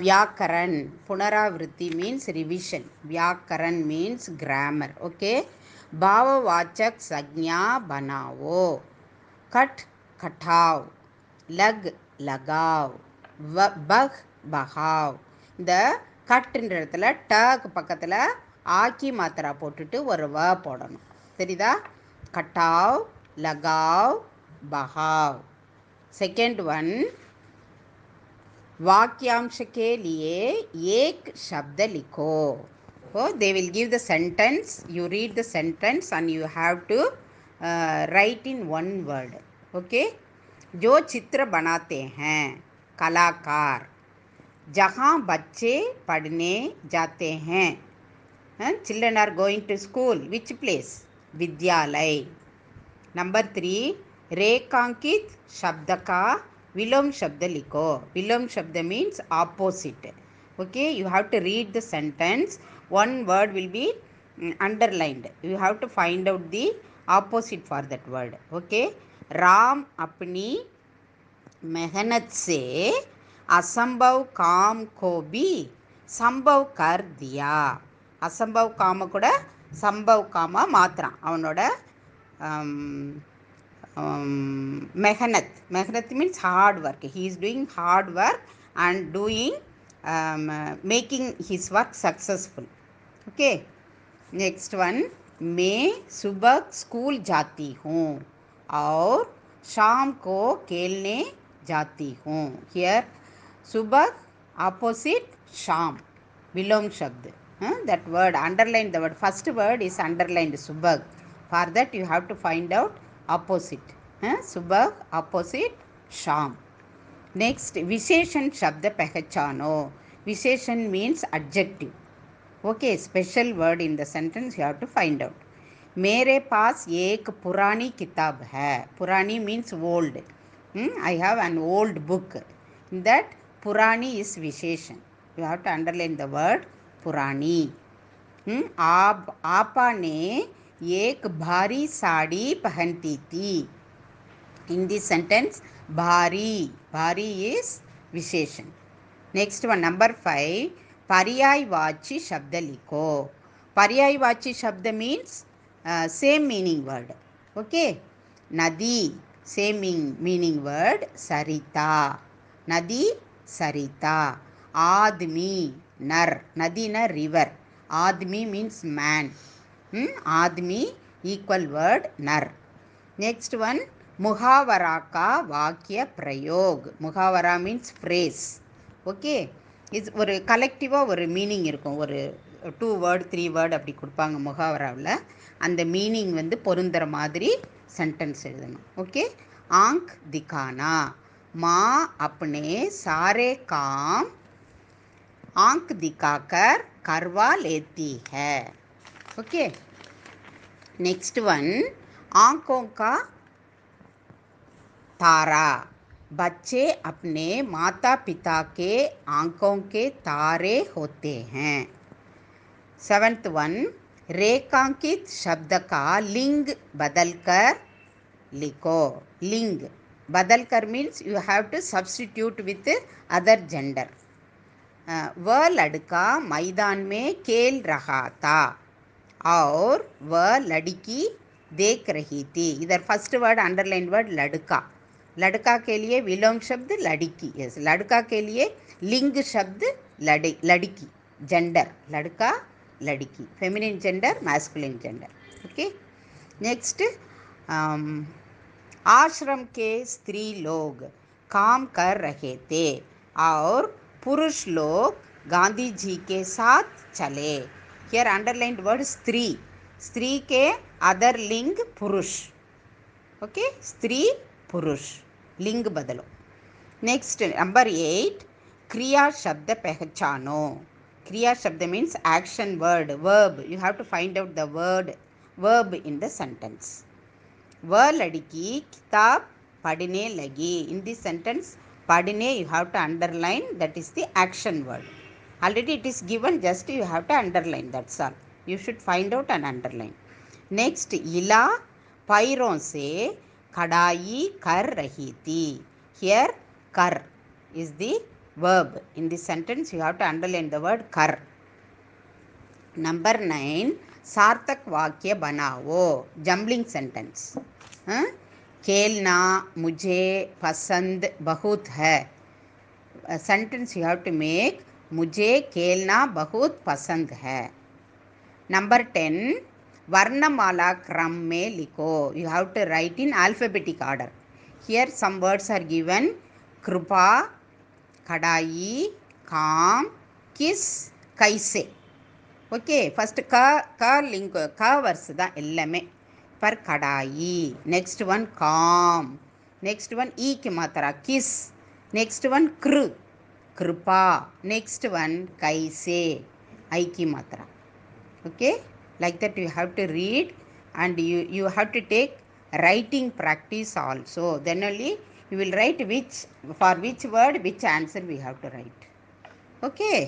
வியாக்கரன் புனராவிருத்தி means revision வியாக்கரன் means grammar okay பாவ வாச்சக் சக்ஞா பனாவோ கட் கட்டாவ் லக் லகாவ் வ பஹ் பஹாவ் இந்த கட்டுன்ற இடத்துல டக்கு பக்கத்தில் ஆக்கி மாத்திரா போட்டுட்டு ஒரு வ போடணும் தெரியுதா கட்டாவ் லகாவ் பஹாவ் செகண்ட் ஒன் वाक्यांश के लिए एक शब्द लिखो oh they will give the sentence you read the sentence and you have to write in one word okay जो चित्र बनाते हैं कलाकार जहाँ बच्चे पढ़ने जाते हैं children are going to school which place विद्यालय नंबर थ्री रेखांकित शब्द का विलोम शब्द लिखो विलोम शब्द means opposite okay you have to read the sentence one word will be underlined you have to find out the opposite for that word okay Ram अपनी मेहनत से असंभव काम को भी संभव कर दिया असंभव काम कूड़ा संभव काम मात्रा, um, mehanat. Mehanat means hard work. He is doing hard work and doing um, uh, making his work successful. Okay. Next one. मैं सुबह स्कूल जाती हूँ और शाम को खेलने जाती हूँ हियर सुबह opposite sham vilom shabd huh? that word underline the word first word is underlined subag for that you have to find out opposite सुबह अपोसिट शाम नेक्स्ट विशेषण शब्द पहचानो विशेषण means adjective okay special word in the sentence you have to find out मेरे पास एक पुरानी किताब है पुरानी means old I have an old book that पुरानी इज विशेषण you have to underline the word पुरानी hmm? आप आपा ने एक भारी साड़ी पहनती थी इन दिस सेंटेंस भारी भारी इज विशेषण नेक्स्ट वन नंबर फाइव वाची शब्द लिखो वाची शब्द means same meaning word okay नदी सेम मीनिंग वर्ड सरिता नदी सरिता आदमी नर नदी न रिवर आदमी मीन्स मैन ஆத்மி ஈக்குவல் வேர்ட் நர் நெக்ஸ்ட் ஒன் முகாவராக்கா வாக்கிய பிரயோக் முகாவரா மீன்ஸ் ஃப்ரேஸ் ஓகே இது ஒரு கலெக்டிவாக ஒரு மீனிங் இருக்கும் ஒரு டூ வேர்டு த்ரீ வேர்டு அப்படி கொடுப்பாங்க முகாவராவில் அந்த மீனிங் வந்து பொருந்துற மாதிரி சென்டென்ஸ் எழுதணும் ஓகே ஆங்க் திகானா மா அப்னே சாரே காம் ஆங்க் திகாக்கர் கர்வா லேத்தி ஹே okay next one आंखों का तारा बच्चे अपने माता पिता के आंखों के तारे होते हैं सेवेंथ वन रेखांकित शब्द का लिंग बदल कर लिखो लिंग बदल कर means you have to substitute with other gender वह लड़का मैदान में खेल रहा था और वह लड़की देख रही थी इधर फर्स्ट वर्ड अंडरलाइन वर्ड लड़का लड़का के लिए विलोम शब्द लड़की यस लड़का के लिए लिंग शब्द लड़ लड़की जेंडर लड़का लड़की feminine gender masculine gender okay next आश्रम के स्त्री लोग काम कर रहे थे और पुरुष लोग गांधी जी के साथ चले here underlined word stree स्त्री के अदर लिंग पुरुष ओके स्त्री पुरुष लिंग बदलो नेक्स्ट नंबर एट क्रिया शब्द पहचानो क्रिया शब्द means action word verb you have to find out the word verb in the sentence वह लड़की किताब पढ़ने लगी इन दिस सेंटेंस पढ़ने you have to underline that is the action word already it is given just you have to underline that's all you should find out and underline next ila pyron se kadai kar rahi thi here kar is the verb in this sentence you have to underline the word kar number 9 सार्थक वाक्य बनाओ jumbling sentence हाँ? खेलना मुझे पसंद बहुत है sentence you have to make मुझे खेलना बहुत पसंद है नंबर टेन वर्णमाला क्रम में लिखो you have to write in alphabetic order here some words are given कृपा कड़ाई काम किस कैसे ओके फर्स्ट क का लिंक क वर्स दाला पर कड़ाई नेक्स्ट वन काम नेक्स्ट वन ई की मात्रा किस नेक्स्ट वन कृ kripa next one kaise aiki matra okay like that you have to read and you you have to take writing practice also then only you will write which for which word which answer we have to write okay